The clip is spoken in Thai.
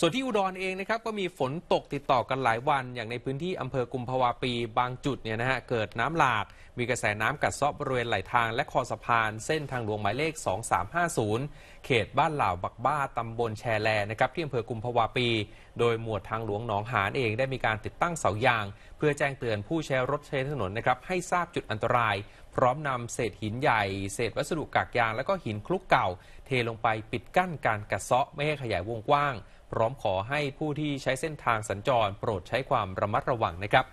ส่วนที่อุดร เองนะครับก็มีฝนตกติดต่อกันหลายวัน อย่างในพื้นที่อำเภอกุมภาวะปีบางจุดเนี่ยนะฮะเกิดน้ำหลากมีกระแสน้ำกัดเซาะบริเวณไหลทางและคอสะพานเส้นทางหลวงหมายเลข2350เขตบ้านเหล่าบักบ้าตำบลแชแลนะครับที่อำเภอกุมภาวะปีโดยหมวดทางหลวงหนองหานเองได้มีการติดตั้งเสายาง เพื่อแจ้งเตือนผู้ใช้รถใช้ถนนนะครับให้ทราบจุดอันตราย พร้อมนำเศษหินใหญ่ เศษวัสดุกากยางและก็หินคลุกเก่า เทลงไปปิดกั้นการกัดเซาะไม่ให้ขยายวงกว้างร้อมขอให้ผู้ที่ใช้เส้นทางสัญจรโปรดใช้ความระมัดระวังนะครับ